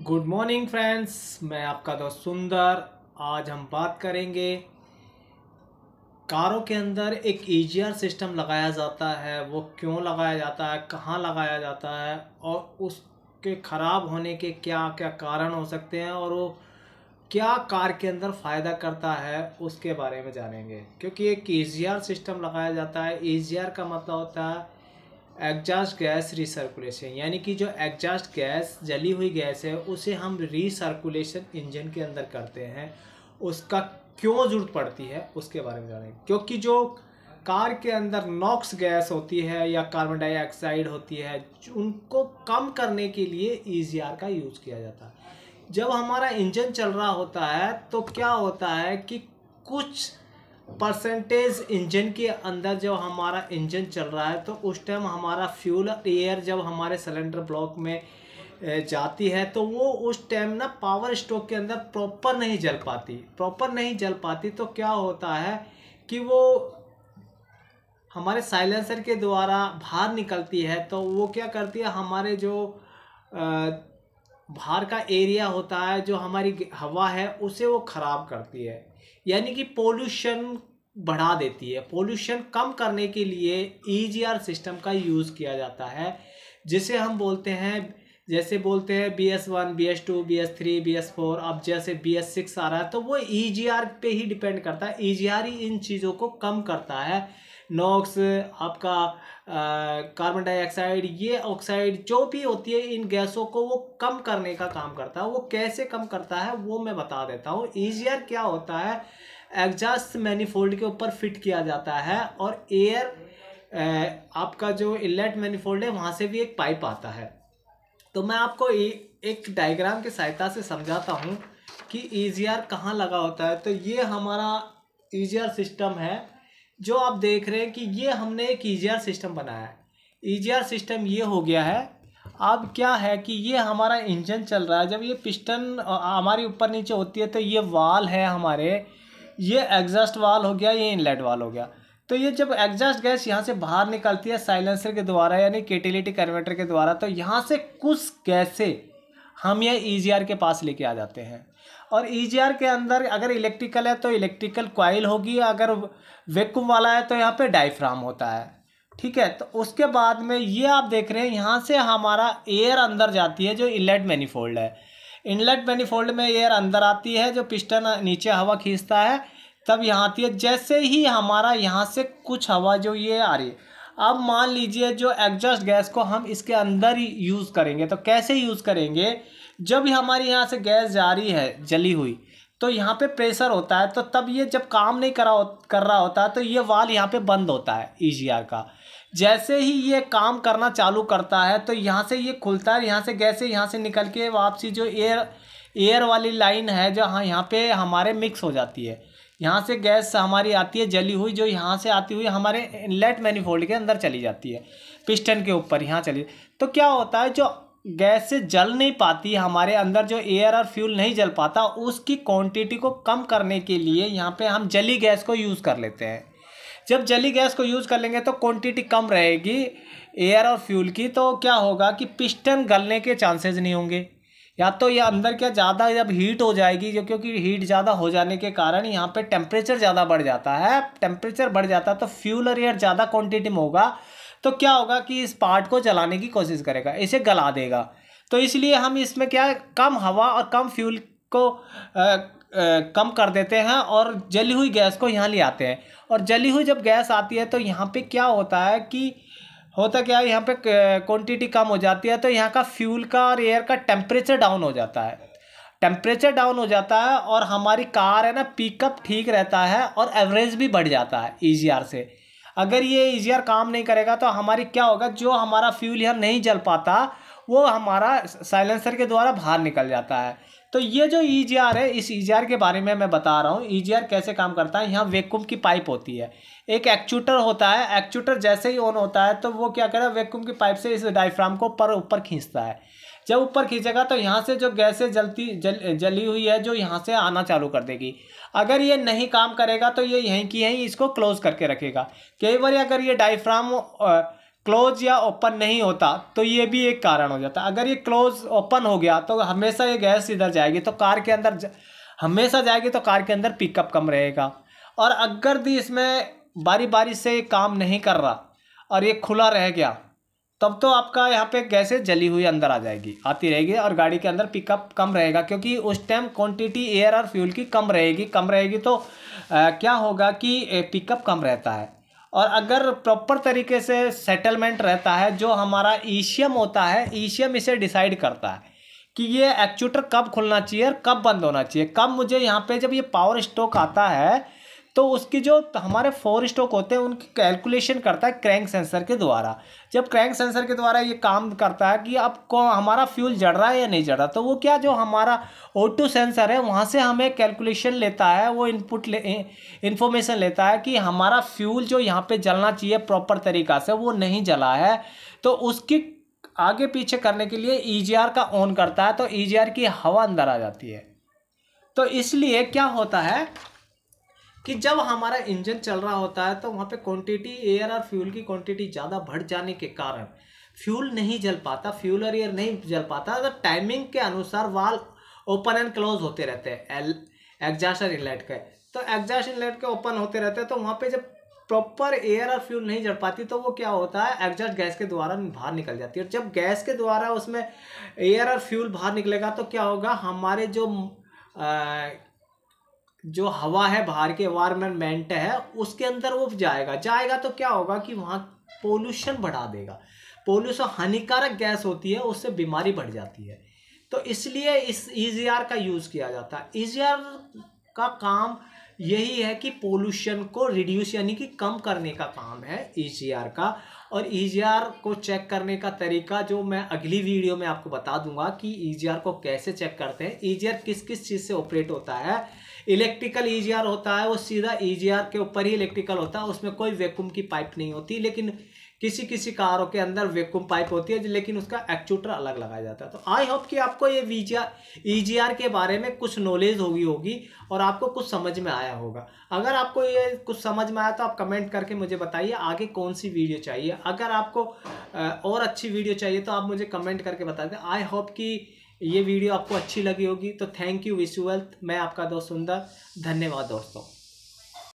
good morning friends मैं आपका दोस्त सुंदर आज हम बात करेंगे कारों के अंदर एक ईजीआर e सिस्टम लगाया जाता है वो क्यों लगाया जाता है कहाँ लगाया जाता है और उसके ख़राब होने के क्या क्या कारण हो सकते हैं और वो क्या कार के अंदर फ़ायदा करता है उसके बारे में जानेंगे क्योंकि एक ईजीआर e सिस्टम लगाया जाता है ई e का मतलब होता है एग्जास्ट गैस रिसर्कुलेशन यानी कि जो एग्जास्ट गैस जली हुई गैस है उसे हम रिसर्कुलेशन इंजन के अंदर करते हैं उसका क्यों ज़रूरत पड़ती है उसके बारे में जानेंगे क्योंकि जो कार के अंदर नॉक्स गैस होती है या कार्बन डाइऑक्साइड होती है उनको कम करने के लिए ई e का यूज़ किया जाता है जब हमारा इंजन चल रहा होता है तो क्या होता है कि कुछ परसेंटेज इंजन के अंदर जब हमारा इंजन चल रहा है तो उस टाइम हमारा फ्यूल एयर जब हमारे सिलेंडर ब्लॉक में जाती है तो वो उस टाइम ना पावर स्ट्रोक के अंदर प्रॉपर नहीं जल पाती प्रॉपर नहीं जल पाती तो क्या होता है कि वो हमारे साइलेंसर के द्वारा बाहर निकलती है तो वो क्या करती है हमारे जो आ, बाहर का एरिया होता है जो हमारी हवा है उसे वो ख़राब करती है यानी कि पोल्यूशन बढ़ा देती है पोल्यूशन कम करने के लिए ई e सिस्टम का यूज़ किया जाता है जिसे हम बोलते हैं जैसे बोलते हैं B S one B S two B S three B S four अब जैसे बी एस सिक्स आ रहा है तो वो ई जी आर पे ही डिपेंड करता है ई जी आर ही इन चीज़ों को कम करता है नॉक्स आपका कार्बन डाइऑक्साइड ये ऑक्साइड जो भी होती है इन गैसों को वो कम करने का काम करता है वो कैसे कम करता है वो मैं बता देता हूँ ईजियर क्या होता है एग्जास्ट मैनीफोल्ड के ऊपर फिट किया जाता है और एयर आपका जो इलेट मैनीफोल्ड है वहाँ से भी एक पाइप आता है तो मैं आपको एक डायग्राम की सहायता से समझाता हूँ कि ई जी आर कहाँ लगा होता है तो ये हमारा ई जी आर सिस्टम है जो आप देख रहे हैं कि ये हमने एक ई e सिस्टम बनाया है ई e सिस्टम ये हो गया है अब क्या है कि ये हमारा इंजन चल रहा है जब ये पिस्टन हमारी ऊपर नीचे होती है तो ये वाल है हमारे ये एग्जॉस्ट वाल हो गया ये इनलेट वाल हो गया तो ये जब एग्जॉस्ट गैस यहाँ से बाहर निकलती है साइलेंसर के द्वारा यानी केटिलिटी कन्वर्टर के द्वारा तो यहाँ से कुछ गैसे हम ये ई e के पास लेके आ जाते हैं और ईजीआर e के अंदर अगर इलेक्ट्रिकल है तो इलेक्ट्रिकल क्वाइल होगी अगर वैक्यूम वाला है तो यहाँ पे डायफ्राम होता है ठीक है तो उसके बाद में ये आप देख रहे हैं यहाँ से हमारा एयर अंदर जाती है जो इनलेट मैनीफोल्ड है इनलेट मैनीफोल्ड में एयर अंदर आती है जो पिस्टन नीचे हवा खींचता है तब यहाँ आती है जैसे ही हमारा यहाँ से कुछ हवा जो ये आ रही है अब मान लीजिए जो एग्जॉस्ट गैस को हम इसके अंदर ही यूज़ करेंगे तो कैसे यूज़ करेंगे जब हमारे यहाँ से गैस जा रही है जली हुई तो यहाँ पे प्रेशर होता है तो तब ये जब काम नहीं करा कर रहा होता है तो ये वाल यहाँ पे बंद होता है ई e का जैसे ही ये काम करना चालू करता है तो यहाँ से ये खुलता है यहाँ से गैसे यहाँ से निकल के वापसी जो एयर एयर वाली लाइन है जो हाँ यहाँ पे हमारे मिक्स हो जाती है यहाँ से गैस हमारी आती है जली हुई जो यहाँ से आती हुई हमारे इनलेट मैनिफोल्ड के अंदर चली जाती है पिस्टन के ऊपर यहाँ चली तो क्या होता है जो गैस से जल नहीं पाती हमारे अंदर जो एयर और फ्यूल नहीं जल पाता उसकी क्वांटिटी को कम करने के लिए यहाँ पे हम जली गैस को यूज़ कर लेते हैं जब जली गैस को यूज़ कर लेंगे तो क्वांटिटी कम रहेगी एयर और फ्यूल की तो क्या होगा कि पिस्टन गलने के चांसेस नहीं होंगे या तो ये अंदर क्या ज़्यादा जब हीट हो जाएगी जो क्योंकि हीट ज़्यादा हो जाने के कारण यहाँ पर टेम्परेचर ज़्यादा बढ़ जाता है टेम्परेचर बढ़ जाता है तो फ्यूल और एयर ज़्यादा क्वान्टिटी में होगा तो क्या होगा कि इस पार्ट को जलाने की कोशिश करेगा इसे गला देगा तो इसलिए हम इसमें क्या कम हवा और कम फ्यूल को आ, आ, कम कर देते हैं और जली हुई गैस को यहाँ ले आते हैं और जली हुई जब गैस आती है तो यहाँ पे क्या होता है कि होता क्या है यहाँ पे क्वांटिटी कम हो जाती है तो यहाँ का फ्यूल का और एयर का टेम्परेचर डाउन हो जाता है टेम्परेचर डाउन हो जाता है और हमारी कार है ना पिकअप ठीक रहता है और एवरेज भी बढ़ जाता है ई से अगर ये ईजीआर काम नहीं करेगा तो हमारी क्या होगा जो हमारा फ्यूल यहाँ नहीं जल पाता वो हमारा साइलेंसर के द्वारा बाहर निकल जाता है तो ये जो ई e है इस ई e के बारे में मैं बता रहा हूँ ई e कैसे काम करता है यहाँ वैक्यूम की पाइप होती है एक एक्चुटर होता है एक्चूटर जैसे ही ऑन होता है तो वो क्या करे वैक्यूम की पाइप से इस डायफ्राम को पर ऊपर खींचता है जब ऊपर खींचेगा तो यहाँ से जो गैसें जलती जल जली हुई है जो यहाँ से आना चालू कर देगी अगर ये नहीं काम करेगा तो ये यहीं की यहीं इसको क्लोज करके रखेगा कई बार अगर ये डाइफ्राम क्लोज या ओपन नहीं होता तो ये भी एक कारण हो जाता अगर ये क्लोज ओपन हो गया तो हमेशा ये गैस इधर जाएगी तो कार के अंदर हमेशा जाएगी तो कार के अंदर पिकअप कम रहेगा और अगर भी इसमें बारी बारी से काम नहीं कर रहा और ये खुला रह गया तब तो आपका यहाँ पे गैसे जली हुई अंदर आ जाएगी आती रहेगी और गाड़ी के अंदर पिकअप कम रहेगा क्योंकि उस टाइम क्वांटिटी एयर और फ्यूल की कम रहेगी कम रहेगी तो आ, क्या होगा कि पिकअप कम रहता है और अगर प्रॉपर तरीके से सेटलमेंट रहता है जो हमारा ईशियम e होता है ईशियम e इसे डिसाइड करता है कि ये एक्चुटर कब खुलना चाहिए और कब बंद होना चाहिए कब मुझे यहाँ पर जब ये पावर स्टोक आता है तो उसकी जो हमारे फोर स्टोक होते हैं उनकी कैलकुलेशन करता है क्रैंक सेंसर के द्वारा जब क्रैंक सेंसर के द्वारा ये काम करता है कि अब कौन हमारा फ्यूल जड़ रहा है या नहीं जड़ रहा तो वो क्या जो हमारा ओटू सेंसर है वहाँ से हमें कैलकुलेशन लेता है वो इनपुट ले इन्फॉर्मेशन लेता है कि हमारा फ्यूल जो यहाँ पर जलना चाहिए प्रॉपर तरीका से वो नहीं जला है तो उसकी आगे पीछे करने के लिए ई e का ऑन करता है तो ई e की हवा अंदर आ जाती है तो इसलिए क्या होता है कि जब हमारा इंजन चल रहा होता है तो वहाँ पे क्वांटिटी एयर और फ्यूल की क्वांटिटी ज़्यादा बढ़ जाने के कारण फ्यूल नहीं जल पाता फ्यूल और एयर नहीं जल पाता तो टाइमिंग के अनुसार वाल ओपन एंड क्लोज होते रहते हैं एल एग्जास्ट इनलेट के तो एग्जास्ट इनलेट के ओपन होते रहते हैं तो वहाँ पर जब प्रॉपर एयर और फ्यूल नहीं जल पाती तो वो क्या होता है एग्जॉस्ट गैस के द्वारा बाहर निकल जाती है और जब गैस के द्वारा उसमें एयर और फ्यूल बाहर निकलेगा तो क्या होगा हमारे जो आ, जो हवा है बाहर के एनवायरमेंट है उसके अंदर वो जाएगा जाएगा तो क्या होगा कि वहाँ पोल्यूशन बढ़ा देगा पोल्यूशन हानिकारक गैस होती है उससे बीमारी बढ़ जाती है तो इसलिए इस ई e का यूज़ किया जाता है ई e का काम यही है कि पोल्यूशन को रिड्यूस यानी कि कम करने का काम है ई e का और ई को चेक करने का तरीका जो मैं अगली वीडियो में आपको बता दूंगा कि ई को कैसे चेक करते हैं ई किस किस चीज़ से ऑपरेट होता है इलेक्ट्रिकल ई e होता है वो सीधा ई e के ऊपर ही इलेक्ट्रिकल होता है उसमें कोई वैक्यूम की पाइप नहीं होती लेकिन किसी किसी कारों के अंदर वैक्यूम पाइप होती है लेकिन उसका एक्चूटर अलग लगाया जाता है तो आई होप कि आपको ये वी e जी के बारे में कुछ नॉलेज होगी होगी और आपको कुछ समझ में आया होगा अगर आपको ये कुछ समझ में आया तो आप कमेंट करके मुझे बताइए आगे कौन सी वीडियो चाहिए अगर आपको और अच्छी वीडियो चाहिए तो आप मुझे कमेंट करके बता दें आई होप कि ये वीडियो आपको अच्छी लगी होगी तो थैंक यू विश वेल्थ मैं आपका दोस्त सुंदर धन्यवाद दोस्तों